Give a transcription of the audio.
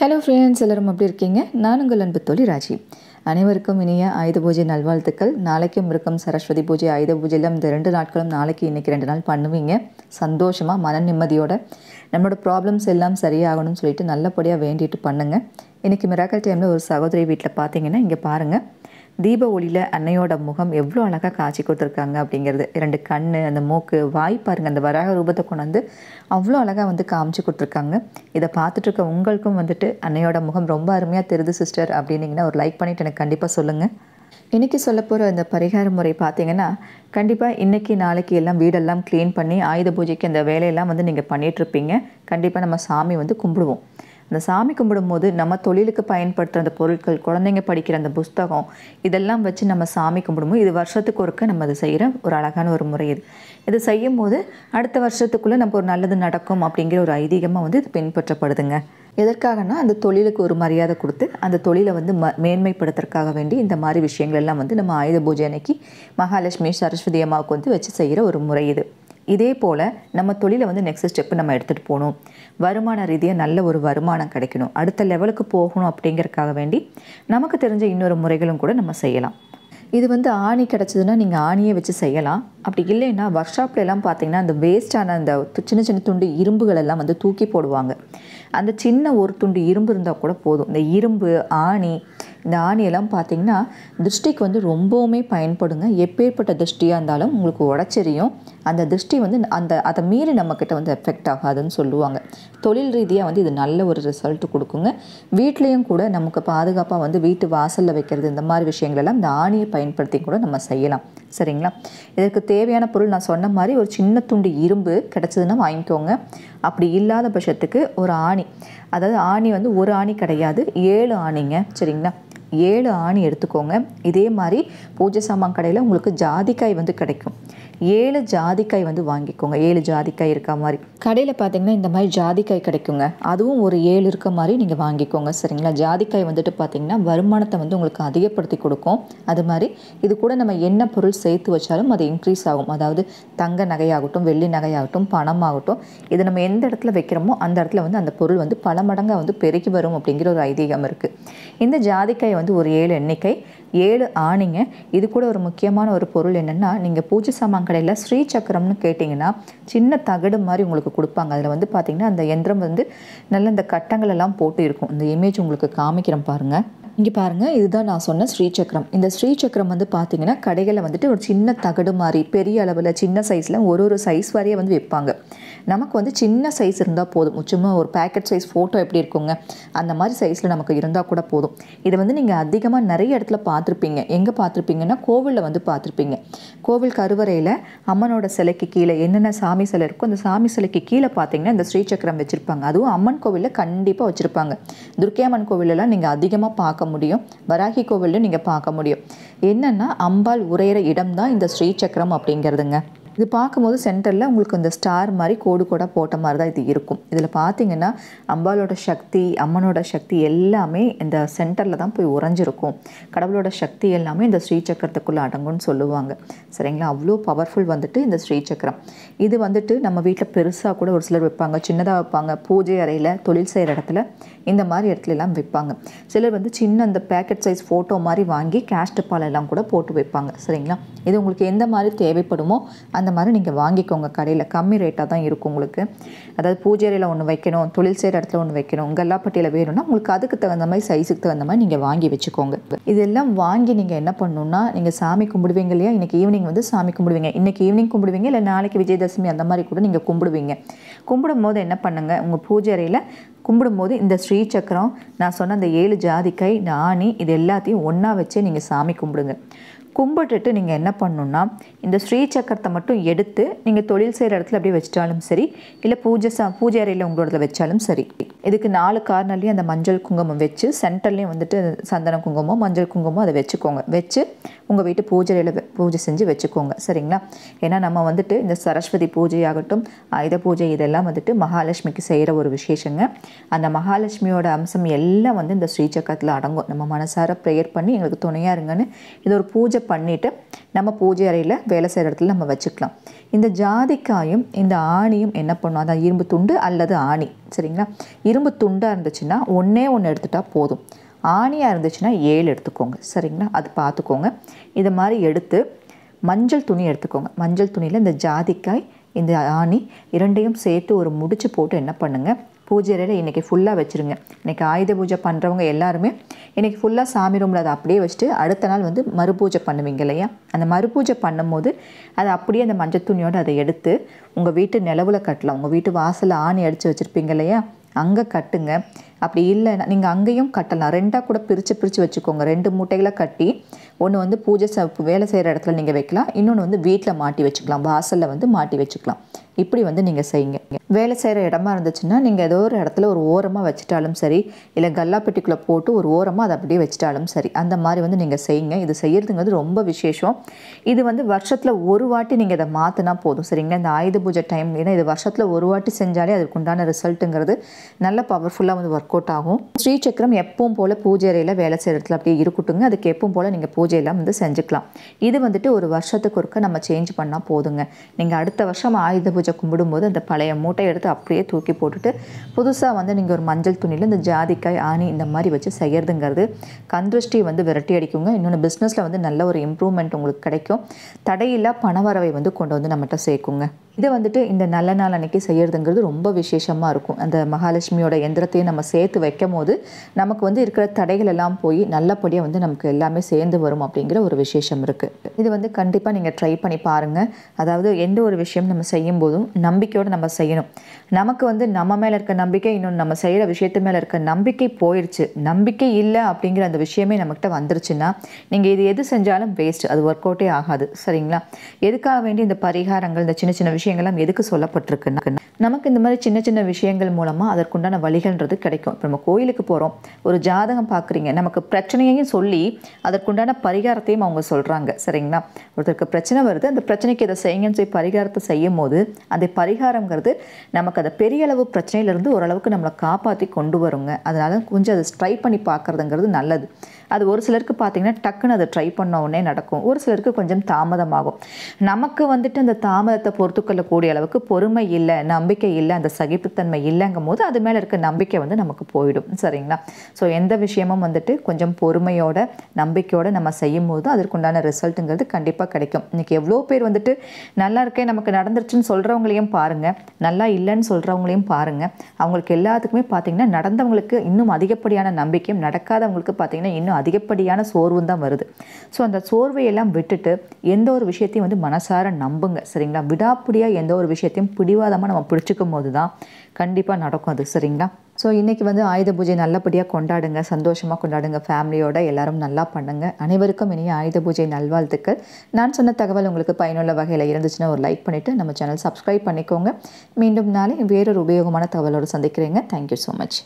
hello friends எல்லோரும் எப்படி இருக்கீங்க நான் உங்கள் அன்பு தோழி ராஜி அனைவருக்கும் இனிய ஆயுத பூஜை நல்வாழ்த்துக்கள் நாளைக்கும் இருக்கும் சரஸ்வதி பூஜை ஆயுத பூஜையில் இந்த ரெண்டு நாட்களும் நாளைக்கு இன்றைக்கி ரெண்டு நாள் பண்ணுவீங்க சந்தோஷமாக மன நிம்மதியோட நம்மளோட ப்ராப்ளம்ஸ் எல்லாம் சரியாகணும்னு சொல்லிட்டு நல்லபடியாக வேண்டிட்டு பண்ணுங்கள் இன்றைக்கி மிராக்கல் டைமில் ஒரு சகோதரி வீட்டில் பார்த்தீங்கன்னா இங்கே பாருங்கள் தீப ஒளியில் அன்னையோட முகம் எவ்வளோ அழகாக காட்சி கொடுத்துருக்காங்க அப்படிங்கிறது ரெண்டு கண் அந்த மூக்கு வாய் பாருங்கள் அந்த வராக ரூபத்தை கொண்டு வந்து அவ்வளோ அழகாக வந்து காமிச்சு கொடுத்துருக்காங்க இதை பார்த்துட்ருக்க உங்களுக்கும் வந்துட்டு அன்னையோட முகம் ரொம்ப அருமையாக தெரிது சிஸ்டர் அப்படின்னிங்கன்னா ஒரு லைக் பண்ணிவிட்டு எனக்கு கண்டிப்பாக சொல்லுங்கள் இன்றைக்கி சொல்ல போகிற அந்த பரிகார முறை பார்த்தீங்கன்னா கண்டிப்பாக இன்றைக்கி நாளைக்கு எல்லாம் வீடெல்லாம் க்ளீன் பண்ணி ஆயுத பூஜைக்கு அந்த வேலையெல்லாம் வந்து நீங்கள் பண்ணிகிட்ருப்பீங்க கண்டிப்பாக நம்ம சாமி வந்து கும்பிடுவோம் அந்த சாமி கும்பிடும்போது நம்ம தொழிலுக்கு பயன்படுத்துகிற அந்த பொருட்கள் குழந்தைங்க படிக்கிற அந்த புஸ்தகம் இதெல்லாம் வச்சு நம்ம சாமி கும்பிடும்போது இது வருஷத்துக்கு ஒருக்க நம்ம அதை செய்கிற ஒரு அழகான ஒரு முறை இது இது செய்யும் போது அடுத்த வருஷத்துக்குள்ளே நம்ம ஒரு நல்லது நடக்கும் அப்படிங்கிற ஒரு ஐதீகமாக வந்து இது பின்பற்றப்படுதுங்க எதற்காகனா அந்த தொழிலுக்கு ஒரு மரியாதை கொடுத்து அந்த தொழிலை வந்து ம மேன்மைப்படுத்துறதுக்காக வேண்டி இந்த மாதிரி விஷயங்கள் எல்லாம் வந்து நம்ம ஆயுத பூஜை அன்னைக்கு மகாலட்சுமி சரஸ்வதி அம்மாவுக்கு வந்து வச்சு செய்கிற ஒரு முறை இது இதே போல் நம்ம தொழிலை வந்து நெக்ஸ்ட் ஸ்டெப்பு நம்ம எடுத்துகிட்டு போகணும் வருமான ரீதியாக நல்ல ஒரு வருமானம் கிடைக்கணும் அடுத்த லெவலுக்கு போகணும் அப்படிங்கிறதுக்காக வேண்டி நமக்கு தெரிஞ்ச இன்னொரு முறைகளும் கூட நம்ம செய்யலாம் இது வந்து ஆணி கிடச்சதுன்னா நீங்கள் ஆணியை வச்சு செய்யலாம் அப்படி இல்லைன்னா ஒர்க் எல்லாம் பார்த்தீங்கன்னா அந்த வேஸ்டான அந்த சின்ன சின்ன துண்டு இரும்புகள் எல்லாம் வந்து தூக்கி போடுவாங்க அந்த சின்ன ஒரு துண்டு இரும்பு இருந்தால் கூட போதும் இந்த இரும்பு ஆணி இந்த ஆணியெல்லாம் பார்த்திங்கன்னா திருஷ்டிக்கு வந்து ரொம்பவுமே பயன்படுங்க எப்பேற்பட்ட திருஷ்டியாக இருந்தாலும் உங்களுக்கு உடச்சரியும் அந்த திருஷ்டி வந்து அந்த அதை மீறி நம்மக்கிட்ட வந்து எஃபெக்ட் ஆகாதுன்னு சொல்லுவாங்க தொழில் ரீதியாக வந்து இது நல்ல ஒரு ரிசல்ட் கொடுக்குங்க வீட்லேயும் கூட நமக்கு பாதுகாப்பாக வந்து வீட்டு வாசலில் வைக்கிறது இந்த மாதிரி விஷயங்களெல்லாம் இந்த ஆணியை பயன்படுத்தி கூட நம்ம செய்யலாம் சரிங்களா இதற்கு தேவையான பொருள் நான் சொன்ன மாதிரி ஒரு சின்ன துண்டு இரும்பு கிடச்சதுன்னா வாங்கிக்கோங்க அப்படி இல்லாத பட்சத்துக்கு ஒரு ஆணி அதாவது ஆணி வந்து ஒரு ஆணி கிடையாது ஏழு ஆணிங்க சரிங்களா ஏழு ஆணி எடுத்துக்கோங்க இதே மாதிரி பூஜை சாமான் கடையில் உங்களுக்கு ஜாதிக்காய் வந்து கிடைக்கும் ஏழு ஜாதிக்காய் வந்து வாங்கிக்கோங்க ஏழு ஜாதிக்காய் இருக்க மாதிரி கடையில் பார்த்தீங்கன்னா இந்த மாதிரி ஜாதிக்காய் கிடைக்குங்க அதுவும் ஒரு ஏழு இருக்க மாதிரி நீங்கள் வாங்கிக்கோங்க சரிங்களா ஜாதிக்காய் வந்துட்டு பார்த்தீங்கன்னா வருமானத்தை வந்து உங்களுக்கு அதிகப்படுத்தி கொடுக்கும் அது மாதிரி இது கூட நம்ம என்ன பொருள் சேர்த்து வச்சாலும் அது இன்க்ரீஸ் ஆகும் அதாவது தங்க நகையாகட்டும் வெள்ளி நகையாகட்டும் பணமாகட்டும் இது நம்ம எந்த இடத்துல வைக்கிறோமோ அந்த இடத்துல வந்து அந்த பொருள் வந்து பல மடங்காக வந்து பெருகி வரும் அப்படிங்கிற ஒரு ஐதீகம் இருக்குது இந்த ஜாதிக்காய் வந்து ஒரு ஏழு எண்ணிக்கை ஏழு ஆணிங்க இது கூட ஒரு முக்கியமான ஒரு பொருள் என்னென்னா நீங்கள் பூஜை சாமான் கடையில் ஸ்ரீ சக்கரம்னு கேட்டிங்கன்னா சின்ன தகடு மாதிரி உங்களுக்கு கொடுப்பாங்க அதில் வந்து பார்த்திங்கன்னா அந்த எந்திரம் வந்து நல்ல இந்த கட்டங்கள் எல்லாம் போட்டு இருக்கும் இந்த இமேஜ் உங்களுக்கு காமிக்கிறேன் பாருங்கள் இங்கே பாருங்கள் இதுதான் நான் சொன்ன ஸ்ரீசக்கரம் இந்த ஸ்ரீசக்கரம் வந்து பார்த்திங்கன்னா கடைகளில் வந்துட்டு ஒரு சின்ன தகடு மாதிரி பெரிய அளவில் சின்ன சைஸில் ஒரு ஒரு சைஸ் வரையே வந்து விற்பாங்க நமக்கு வந்து சின்ன சைஸ் இருந்தால் போதும் சும்மா ஒரு பேக்கெட் சைஸ் ஃபோட்டோ எப்படி இருக்குங்க அந்த மாதிரி சைஸில் நமக்கு இருந்தால் கூட போதும் இதை வந்து நீங்கள் அதிகமாக நிறைய இடத்துல பார்த்துருப்பீங்க எங்கே பார்த்துருப்பீங்கன்னா கோவிலில் வந்து பார்த்துருப்பீங்க கோவில் கருவறையில் அம்மனோட சிலைக்கு கீழே என்னென்ன சாமி சிலை இருக்கோ அந்த சாமி சிலைக்கு கீழே பார்த்தீங்கன்னா இந்த ஸ்ரீசக்கரம் வச்சுருப்பாங்க அதுவும் அம்மன் கோவிலில் கண்டிப்பாக வச்சுருப்பாங்க துர்க்கியம்மன் கோவிலெல்லாம் நீங்கள் அதிகமாக பார்க்க முடியும் வராகி கோவிலும் நீங்கள் பார்க்க முடியும் என்னென்னா அம்பாள் உரையிற இடம் தான் இந்த ஸ்ரீசக்கரம் அப்படிங்கிறதுங்க இது பார்க்கும்போது சென்டரில் உங்களுக்கு இந்த ஸ்டார் மாதிரி கோடு கோடாக போட்ட மாதிரி தான் இது இருக்கும் இதில் பார்த்தீங்கன்னா அம்பாலோட சக்தி அம்மனோட சக்தி எல்லாமே இந்த சென்டரில் தான் போய் உறைஞ்சிருக்கும் கடவுளோட சக்தி எல்லாமே இந்த ஸ்ரீசக்கரத்துக்குள்ளே அடங்கும்னு சொல்லுவாங்க சரிங்களா அவ்வளோ பவர்ஃபுல் வந்துட்டு இந்த ஸ்ரீசக்கரம் இது வந்துட்டு நம்ம வீட்டில் பெருசாக கூட ஒரு சிலர் வைப்பாங்க சின்னதாக வைப்பாங்க பூஜை அறையில் தொழில் செய்கிற இடத்துல இந்த மாதிரி இடத்துல எல்லாம் வைப்பாங்க சிலர் வந்து சின்ன அந்த பேக்கெட் சைஸ் ஃபோட்டோ மாதிரி வாங்கி கேஸ்ட் பால் எல்லாம் கூட போட்டு வைப்பாங்க சரிங்களா இது உங்களுக்கு எந்த மாதிரி தேவைப்படுமோ அந்த அந்த மாதிரி நீங்கள் வாங்கிக்கோங்க கடையில் கம்மி ரேட்டாக தான் இருக்கும் உங்களுக்கு அதாவது பூஜையில் ஒன்று வைக்கணும் தொழில் செய்கிற இடத்துல ஒன்று வைக்கணும் கல்லாப்பட்டியில் வேணும்னா உங்களுக்கு அதுக்கு தகுந்த மாதிரி சைஸுக்கு தகுந்த மாதிரி நீங்கள் வாங்கி வச்சுக்கோங்க இதெல்லாம் வாங்கி நீங்கள் என்ன பண்ணணும்னா நீங்கள் சாமி கும்பிடுவீங்க இல்லையா இன்றைக்கி ஈவினிங் வந்து சாமி கும்பிடுவீங்க இன்றைக்கி ஈவினிங் கும்பிடுவீங்க இல்லை நாளைக்கு விஜயதசமி அந்த மாதிரி கூட நீங்கள் கும்பிடுவீங்க கும்பிடும் போது என்ன பண்ணுங்கள் உங்கள் பூஜை அறையில் கும்பிடும்போது இந்த ஸ்ரீ சக்கரம் நான் சொன்ன அந்த ஏழு ஜாதிக்கை நாணி இது எல்லாத்தையும் ஒன்றா வச்சே நீங்கள் சாமி கும்பிடுங்க கும்பிட்டுட்டு நீங்கள் என்ன பண்ணணுன்னா இந்த ஸ்ரீ சக்கரத்தை மட்டும் எடுத்து நீங்கள் தொழில் செய்கிற இடத்துல அப்படியே வச்சிட்டாலும் சரி இல்லை பூஜை சா பூஜை அறையில் உங்களோட வச்சாலும் சரி இதுக்கு நாலு கார்னர்லேயும் அந்த மஞ்சள் குங்குமம் வச்சு சென்டர்லேயும் வந்துட்டு சந்தன குங்குமம் மஞ்சள் குங்குமம் அதை வச்சுக்கோங்க வச்சு உங்கள் வீட்டு பூஜையில் பூஜை செஞ்சு வச்சுக்கோங்க சரிங்களா ஏன்னா நம்ம வந்துட்டு இந்த சரஸ்வதி பூஜை ஆகட்டும் ஆயுத பூஜை இதெல்லாம் வந்துட்டு மகாலட்சுமிக்கு செய்கிற ஒரு விசேஷங்க அந்த மகாலட்சுமியோட அம்சம் எல்லாம் வந்து இந்த ஸ்ரீசக்கரத்தில் அடங்கும் நம்ம மனசார ப்ரேயர் பண்ணி எங்களுக்கு துணையாக இருங்கன்னு இது ஒரு பூஜை பண்ணிவிட்டு நம்ம பூஜை அறையில் வேலை செய்கிற இடத்துல நம்ம வச்சுக்கலாம் இந்த ஜாதிக்காயும் இந்த ஆணியும் என்ன பண்ணும் அதான் இரும்பு துண்டு அல்லது ஆணி சரிங்களா இரும்பு துண்டாக இருந்துச்சுன்னா ஒன்றே ஒன்று எடுத்துட்டால் போதும் ஆணியாக இருந்துச்சுன்னா ஏழு எடுத்துக்கோங்க சரிங்களா அது பார்த்துக்கோங்க இதை மாதிரி எடுத்து மஞ்சள் துணி எடுத்துக்கோங்க மஞ்சள் துணியில் இந்த ஜாதிக்காய் இந்த ஆணி இரண்டையும் சேர்த்து ஒரு முடிச்சு போட்டு என்ன பண்ணுங்கள் பூஜை அறையில் இன்றைக்கி ஃபுல்லாக வச்சுருங்க இன்றைக்கி ஆயுத பூஜை பண்ணுறவங்க எல்லாருமே இன்றைக்கி ஃபுல்லாக சாமி ரூமில் அதை அப்படியே வச்சுட்டு அடுத்த நாள் வந்து மறுபூஜை பண்ணுவீங்க இல்லையா அந்த மறுபூஜை பண்ணும்போது அதை அப்படியே அந்த மஞ்சள் துணியோடு அதை எடுத்து உங்கள் வீட்டு நிலவில் கட்டலாம் உங்கள் வீட்டு வாசலில் ஆணி அடித்து வச்சுருப்பீங்க இல்லையா அங்கே கட்டுங்க அப்படி இல்லைன்னா நீங்கள் அங்கேயும் கட்டலாம் ரெண்டாக கூட பிரித்து பிரித்து வச்சுக்கோங்க ரெண்டு மூட்டைகளை கட்டி ஒன்று வந்து பூஜை ச வேலை செய்கிற இடத்துல நீங்கள் வைக்கலாம் இன்னொன்று வந்து வீட்டில் மாட்டி வச்சுக்கலாம் வாசலில் வந்து மாட்டி வச்சுக்கலாம் இப்படி வந்து நீங்கள் செய்யுங்க வேலை செய்கிற இடமா இருந்துச்சுன்னா நீங்கள் ஏதோ ஒரு இடத்துல ஒரு ஓரமாக வச்சுட்டாலும் சரி இல்லை பெட்டிக்குள்ளே போட்டு ஒரு ஓரமாக அதை அப்படியே வச்சுட்டாலும் சரி அந்த மாதிரி வந்து நீங்கள் செய்யுங்க இது செய்கிறதுங்கிறது ரொம்ப விசேஷம் இது வந்து வருஷத்தில் ஒரு வாட்டி நீங்கள் இதை மாற்றினா போதும் சரிங்க இந்த ஆயுத பூஜை டைம் ஏன்னா இது வருஷத்தில் ஒரு வாட்டி செஞ்சாலே அதுக்கு உண்டான ரிசல்ட்டுங்கிறது நல்ல பவர்ஃபுல்லாக வந்து ஒர்க் அவுட் ஆகும் ஸ்ரீ சக்கரம் எப்பவும் போல் பூஜை அறையில் வேலை செய்கிறதுல அப்படியே இருக்கட்டுங்க அதுக்கு எப்பவும் போல் நீங்கள் பூஜையெல்லாம் வந்து செஞ்சுக்கலாம் இது வந்துட்டு ஒரு வருஷத்துக்கு ஒருக்க நம்ம சேஞ்ச் பண்ணால் போதுங்க நீங்கள் அடுத்த வருஷம் ஆயுத பூஜை பூஜை கும்பிடும்போது அந்த பழைய மூட்டை எடுத்து அப்படியே தூக்கி போட்டுட்டு புதுசாக வந்து நீங்கள் ஒரு மஞ்சள் துணியில் இந்த ஜாதிக்காய் ஆணி இந்த மாதிரி வச்சு செய்கிறதுங்கிறது கந்திருஷ்டி வந்து விரட்டி அடிக்குங்க இன்னொன்று பிஸ்னஸில் வந்து நல்ல ஒரு இம்ப்ரூவ்மெண்ட் உங்களுக்கு கிடைக்கும் தடையில்லா பணவரவை வந்து கொண்டு வந்து நம்மகிட்ட சேர்க்குங்க இதை வந்துட்டு இந்த நல்ல நாள் அன்னைக்கு செய்கிறதுங்கிறது ரொம்ப விசேஷமாக இருக்கும் அந்த மகாலட்சுமியோட எந்திரத்தையும் நம்ம சேர்த்து வைக்கும் போது நமக்கு வந்து இருக்கிற தடைகள் எல்லாம் போய் நல்லபடியாக வந்து நமக்கு எல்லாமே சேர்ந்து வரும் அப்படிங்கிற ஒரு விசேஷம் இருக்குது இது வந்து கண்டிப்பாக நீங்கள் ட்ரை பண்ணி பாருங்கள் அதாவது எந்த ஒரு விஷயம் நம்ம செய்யும் போதும் நம்பிக்கையோடு நம்ம செய்யணும் நமக்கு வந்து நம்ம மேலே இருக்க நம்பிக்கை இன்னொன்று நம்ம செய்கிற விஷயத்து மேலே இருக்க நம்பிக்கை போயிடுச்சு நம்பிக்கை இல்லை அப்படிங்கிற அந்த விஷயமே நம்மக்கிட்ட வந்துருச்சுன்னா நீங்கள் இது எது செஞ்சாலும் வேஸ்ட் அது ஒர்க் அவுட்டே ஆகாது சரிங்களா எதுக்காக வேண்டி இந்த பரிகாரங்கள் இந்த சின்ன சின்ன விஷயங்கள்லாம் எதுக்கு சொல்லப்பட்டிருக்குன்னு நமக்கு இந்த மாதிரி சின்ன சின்ன விஷயங்கள் மூலமாக அதற்குண்டான வழிகள்ன்றது கிடைக்கும் இப்போ நம்ம கோயிலுக்கு போகிறோம் ஒரு ஜாதகம் பார்க்குறீங்க நமக்கு பிரச்சனையையும் சொல்லி அதற்குண்டான பரிகாரத்தையும் அவங்க சொல்கிறாங்க சரிங்களா ஒருத்தருக்கு பிரச்சனை வருது அந்த பிரச்சனைக்கு இதை செய்யுங்கன்னு சொல்லி பரிகாரத்தை செய்யும் போது அந்த பரிகாரங்கிறது நமக்கு நமக்கு அதை பெரிய அளவு பிரச்சனையிலேருந்து ஓரளவுக்கு நம்மளை காப்பாற்றி கொண்டு வருங்க அதனால் கொஞ்சம் அதை ஸ்ட்ரை பண்ணி பார்க்குறதுங்கிறது நல்லது அது ஒரு சிலருக்கு பார்த்தீங்கன்னா டக்குன்னு அதை ட்ரை பண்ண உடனே நடக்கும் ஒரு சிலருக்கு கொஞ்சம் தாமதமாகும் நமக்கு வந்துட்டு அந்த தாமதத்தை பொறுத்துக்கொள்ளக்கூடிய அளவுக்கு பொறுமை இல்லை நம்பிக்கை இல்லை அந்த சகிப்புத்தன்மை இல்லைங்கும் போது அது மேலே இருக்க நம்பிக்கை வந்து நமக்கு போயிடும் சரிங்களா ஸோ எந்த விஷயமும் வந்துட்டு கொஞ்சம் பொறுமையோட நம்பிக்கையோடு நம்ம செய்யும் போது அதற்குண்டான ரிசல்ட்டுங்கிறது கண்டிப்பாக கிடைக்கும் இன்றைக்கி எவ்வளோ பேர் வந்துட்டு நல்லா இருக்கே நமக்கு நடந்துருச்சுன்னு சொல்கிறவங்களையும் பாருங்கள் நல்லா இல்லைன்னு சொல்கிறவங்களையும் பாருங்கள் அவங்களுக்கு எல்லாத்துக்குமே பார்த்திங்கன்னா நடந்தவங்களுக்கு இன்னும் அதிகப்படியான நம்பிக்கையும் நடக்காதவங்களுக்கு பார்த்திங்கன்னா இன்னும் அதிகப்படியான சோர்வும் தான் வருது ஸோ அந்த சோர்வையெல்லாம் விட்டுட்டு எந்த ஒரு விஷயத்தையும் வந்து மனசார நம்புங்க சரிங்களா விடாப்பிடியாக எந்த ஒரு விஷயத்தையும் பிடிவாதமாக நம்ம பிடிச்சிக்கும் போது தான் கண்டிப்பாக நடக்கும் அது சரிங்களா ஸோ இன்றைக்கி வந்து ஆயுத பூஜை நல்லபடியாக கொண்டாடுங்க சந்தோஷமாக கொண்டாடுங்க ஃபேமிலியோட எல்லாரும் நல்லா பண்ணுங்கள் அனைவருக்கும் இனி ஆயுத பூஜை நல்வாழ்த்துக்கள் நான் சொன்ன தகவல் உங்களுக்கு பயனுள்ள வகையில் இருந்துச்சுன்னா ஒரு லைக் பண்ணிவிட்டு நம்ம சேனல் சப்ஸ்கிரைப் பண்ணிக்கோங்க மீண்டும் நாளை வேறொரு உபயோகமான தகவலோடு சந்திக்கிறேங்க தேங்க்யூ ஸோ மச்